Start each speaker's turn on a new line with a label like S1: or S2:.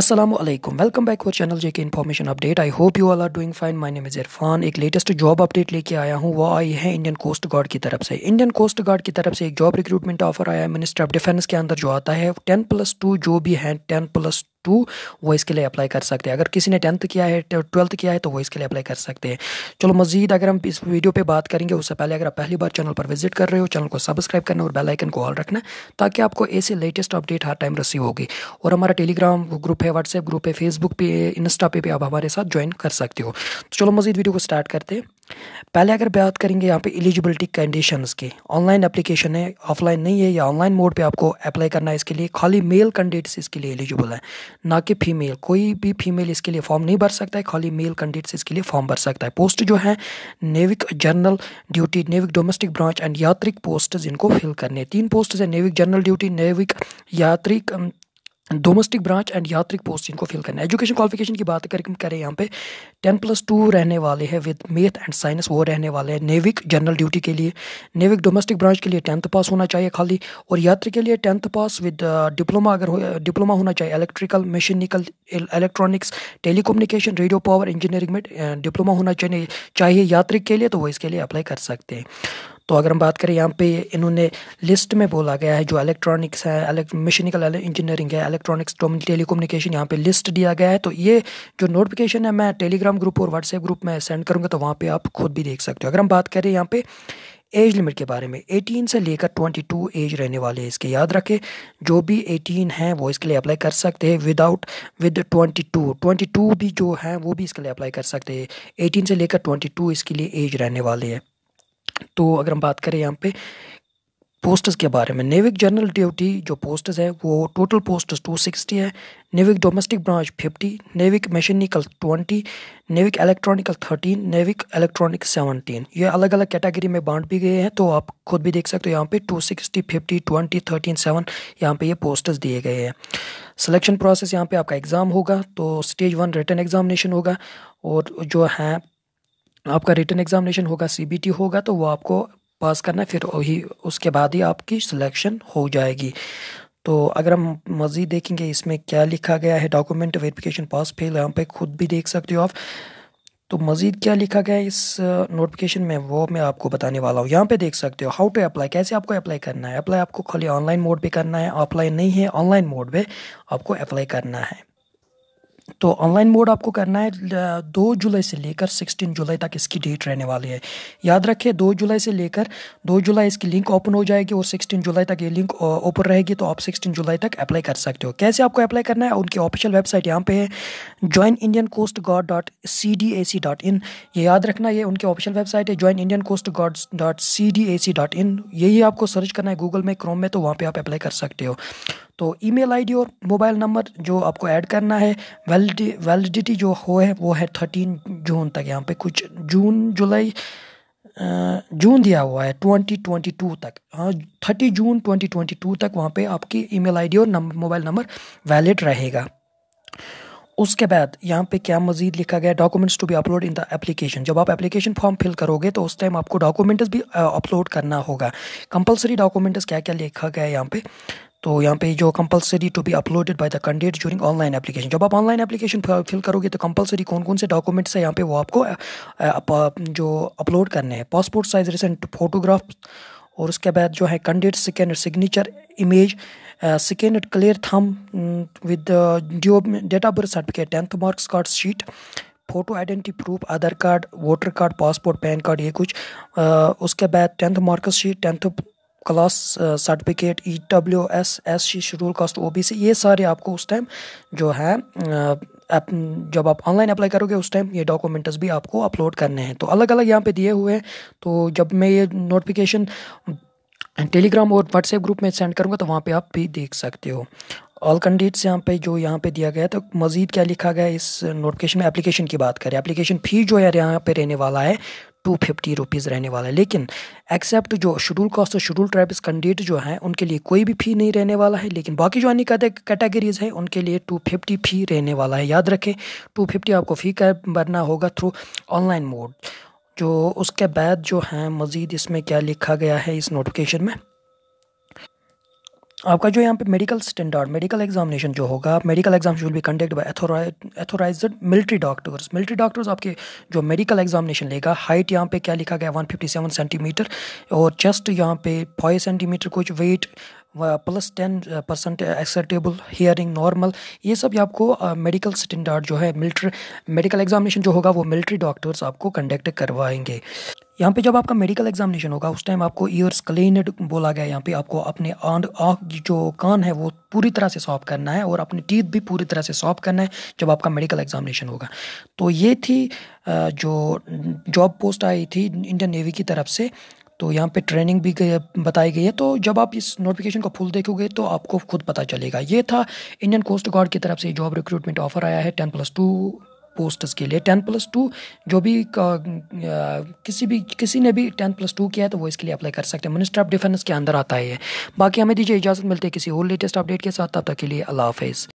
S1: Aslam welcome back और channel J K information update I hope you all are doing fine my name is Irfan एक latest job update लेके आया हूँ वो आई है इंडियन कोस्ट गार्ड की तरफ से इंडियन कोस्ट गार्ड की तरफ से एक जॉब रिक्रूटमेंट ऑफर आया है मिनिस्टर ऑफ डिफेंस के अंदर जो आता है टेन प्लस टू जो भी हैं टेन प्लस टू वो इसके लिए अप्लाई कर सकते हैं अगर किसी ने टेंथ किया है ट्वेल्थ तो किया है तो वो इसके लिए अप्लाई कर सकते हैं चलो मजीद अगर हम इस वीडियो पे बात करेंगे उससे पहले अगर आप पहली बार चैनल पर विजिट कर रहे हो चैनल को सब्सक्राइब करना और बेलाइकन को ऑल रखना ताकि आपको ऐसे लेटेस्ट अपडेट हर टाइम रिसीव होगी और हमारा टेलीग्राम ग्रुप है व्हाट्सएप ग्रुप है फेसबुक पे इंस्टा पे भी आप हमारे साथ ज्वाइन कर सकते हो तो चलो मजीद वीडियो को स्टार्ट करते हैं पहले अगर बात करेंगे यहाँ पे एलिजिबिलिटी कंडीशंस के ऑनलाइन एप्लीकेशन है ऑफलाइन नहीं है या ऑनलाइन मोड पे आपको अप्लाई करना है इसके लिए खाली मेल कैंडिडेट्स इसके लिए एलिजिबल है ना कि फीमेल कोई भी फीमेल इसके लिए फॉर्म नहीं भर सकता है खाली मेल कैंडिडेट्स इसके लिए फॉर्म भर सकता है पोस्ट जो है Navik general duty Navik domestic branch and Yantrik post इनको फिल करने तीन पोस्ट है Navik general duty Navik Yantrik domestic branch and Yantrik post इनको फिल करना है एजुकेशन क्वालिफिकेशन की बात करें करें यहाँ पे टेन प्लस टू रहने वाले हैं विद मेथ एंड साइंस वो रहने वाले हैं नेविक जनरल ड्यूटी के लिए नेविक डोमेस्टिक ब्रांच के लिए टेंथ पास होना चाहिए खाली और यात्री के लिए टेंथ पास विद डिप्लोमा अगर हो डिप्लोमा होना चाहिए electrical mechanical electronics tele radio power engineering में डिप्लोमा uh, होना चाहिए चाहिए यात्रिक के लिए तो वो इसके लिए अप्लाई कर सकते हैं तो अगर हम बात करें यहाँ पे इन्होंने लिस्ट में बोला गया है जो इलेक्ट्रॉनिक्स है मशीनिकल इंजीनियरिंग है इलेक्ट्रॉनिक्स कम्युनिकेशन यहाँ पे लिस्ट दिया गया है तो ये जो नोटिफिकेशन है मैं टेलीग्राम ग्रुप और व्हाट्सएप ग्रुप में सेंड करूँगा तो वहाँ पर आप खुद भी देख सकते हो अगर हम बात करें यहाँ पे एज लिमिट के बारे में 18 से लेकर 22 एज रहने वाले हैं इसके याद रखें जो भी 18 हैं वो इसके लिए अप्लाई कर सकते हैं विदाउट विद 22 22 भी जो हैं वो भी इसके लिए अप्लाई कर सकते हैं 18 से लेकर 22 इसके लिए एज रहने वाले हैं तो अगर हम बात करें यहाँ पे पोस्टर्स के बारे में नेविक जनरल ड्यूटी जो पोस्टर्स है वो टोटल पोस्टर्स 260 है Navik domestic branch 50 Navik mechanical 20 Navik electrical 13 Navik electronic 17 ये अलग अलग कैटेगरी में बांट भी गए हैं तो आप खुद भी देख सकते हो यहाँ पे 260 50 20 13 7 यहाँ पर ये पोस्टर्स दिए गए हैं सिलेक्शन प्रोसेस यहाँ पर आपका एग्ज़ाम होगा तो स्टेज वन रिटर्न एग्जामिनेशन होगा और जो है आपका रिटर्न एग्जामिनेशन होगा सी होगा तो वो आपको पास करना है फिर वही उसके बाद ही आपकी सिलेक्शन हो जाएगी तो अगर हम मज़ीद देखेंगे इसमें क्या लिखा गया है डॉक्यूमेंट वेरिफिकेशन पास फेल यहाँ पे खुद भी देख सकते हो आप तो मज़ीद क्या लिखा गया है इस नोटिफिकेशन में वो मैं आपको बताने वाला हूँ यहाँ पे देख सकते हो हाउ टू अप्लाई कैसे आपको अप्लाई करना है अप्लाई आपको खाली ऑनलाइन मोड पर करना है ऑफलाइन नहीं है ऑनलाइन मोड पर आपको अप्लाई करना है तो ऑनलाइन मोड आपको करना है दो जुलाई से लेकर सिक्सटीन जुलाई तक इसकी डेट रहने वाली है याद रखें दो जुलाई से लेकर दो जुलाई इसकी लिंक ओपन हो जाएगी और सिक्सटीन जुलाई तक ये लिंक ओपन रहेगी तो आप सिक्सटीन जुलाई तक अप्लाई कर सकते हो कैसे आपको अप्लाई करना है उनकी ऑफिशियल वेबसाइट यहाँ पे है join Indian coast guard dot C D A C dot in ये याद रखना ये उनकी ऑफिशियल वेबसाइट है join Indian coast guard dot C D A C dot in यही आपको सर्च करना है गूगल में क्रोम में तो वहाँ पर आप अप्लाई कर सकते हो तो ईमेल आईडी और मोबाइल नंबर जो आपको ऐड करना है वैलिडिटी जो हो है वो है थर्टीन जून तक यहाँ पे कुछ जून जुलाई जून दिया हुआ है ट्वेंटी ट्वेंटी टू तक हाँ thirty June twenty twenty two तक वहाँ पे आपकी ईमेल आईडी और मोबाइल नंबर वैलिड रहेगा उसके बाद यहाँ पे क्या मजीद लिखा गया documents to be upload in the application जब आप एप्लीकेशन फॉर्म फिल करोगे तो उस टाइम आपको डॉक्यूमेंट्स भी अपलोड करना होगा कंपलसरी डॉक्यूमेंट्स क्या क्या लिखा गया है यहाँ पे तो यहाँ पे जो compulsory to be uploaded by the candidate during online application जब आप ऑनलाइन एप्लीकेशन फिल करोगे तो कंपलसरी कौन कौन से डॉक्यूमेंट्स है यहाँ पे वो आपको जो अपलोड करने हैं पासपोर्ट साइज रिसेंट फोटोग्राफ और उसके बाद जो है candidate scanned signature image scanned clear thumb with date of birth certificate tenth marks card sheet photo identity proof Aadhaar card voter card passport PAN card ये कुछ आ, उसके बाद tenth marks sheet tenth class certificate E W S S C schedule caste O B C ये सारे आपको उस time जो है आप uh, जब आप ऑनलाइन अप्लाई करोगे उस टाइम ये डॉक्यूमेंट्स भी आपको अपलोड करने हैं तो अलग अलग यहाँ पे दिए हुए हैं तो जब मैं ये नोटिफिकेशन टेलीग्राम uh, और व्हाट्सएप ग्रुप में सेंड करूँगा तो वहाँ पे आप भी देख सकते हो ऑल कैंडिडेट्स यहाँ पे जो यहाँ पे दिया गया है तो मज़ीद क्या लिखा गया है इस नोटिफिकेशन में एप्लीकेशन की बात करें एप्लीकेशन फ़ी जो है यहाँ पे रहने वाला है टू फिफ्टी रुपीज़ रहने वाला है लेकिन एक्सेप्ट जो शेड्यूल कास्ट और शेड्यूल ट्राइब्स कैंडिडेट जो हैं उनके लिए कोई भी फ़ी नहीं रहने वाला है लेकिन बाकी जो अन्य कैटेगरीज हैं उनके लिए टू फिफ्टी फ़ी रहने वाला है याद रखें टू फिफ्टी आपको फ़ी का भरना होगा थ्रू ऑनलाइन मोड जो उसके बाद जो है मज़ीद इसमें क्या लिखा गया है इस नोटिफिकेशन में आपका जो यहाँ पे मेडिकल स्टैंडर्ड मेडिकल एग्जामिनेशन जो होगा medical exam will be conduct by authorize military doctors military doctors आपके जो मेडिकल एग्जामिनेशन लेगा हाइट यहाँ पे क्या लिखा गया 157 सेंटीमीटर और चेस्ट यहाँ पे फाइव सेंटीमीटर कुछ weight plus ten percent acceptable hearing normal ये सब आपको मेडिकल स्टैंडर्ड जो है मिलिट्री मेडिकल एग्जामिनेशन जो होगा वो मिलिट्री डॉक्टर्स आपको कंडक्ट करवाएंगे यहाँ पे जब आपका मेडिकल एग्जामिनेशन होगा उस टाइम आपको ईयर्स क्लीनड बोला गया यहाँ पे आपको अपने आंख आँख जो कान है वो पूरी तरह से सॉफ करना है और अपने टीथ भी पूरी तरह से सॉफ करना है जब आपका मेडिकल एग्जामिनेशन होगा तो ये थी जो जॉब पोस्ट आई थी इंडियन नेवी की तरफ से तो यहाँ पे ट्रेनिंग भी बताई गई है तो जब आप इस नोटिफिकेशन को फुल देखोगे तो आपको खुद पता चलेगा ये था इंडियन कोस्ट गार्ड की तरफ से जॉब रिक्रूटमेंट ऑफर आया है टेन प्लस टू पोस्ट्स के लिए टेन प्लस टू जो भी आ, किसी भी किसी ने भी टेन प्लस टू किया है तो वो इसके लिए अप्लाई कर सकते हैं मिनिस्टर ऑफ डिफेंस के अंदर आता है बाकी हमें दीजिए इजाज़त मिलती है किसी और लेटेस्ट अपडेट के साथ तब तक के लिए अल्लाह हाफिज़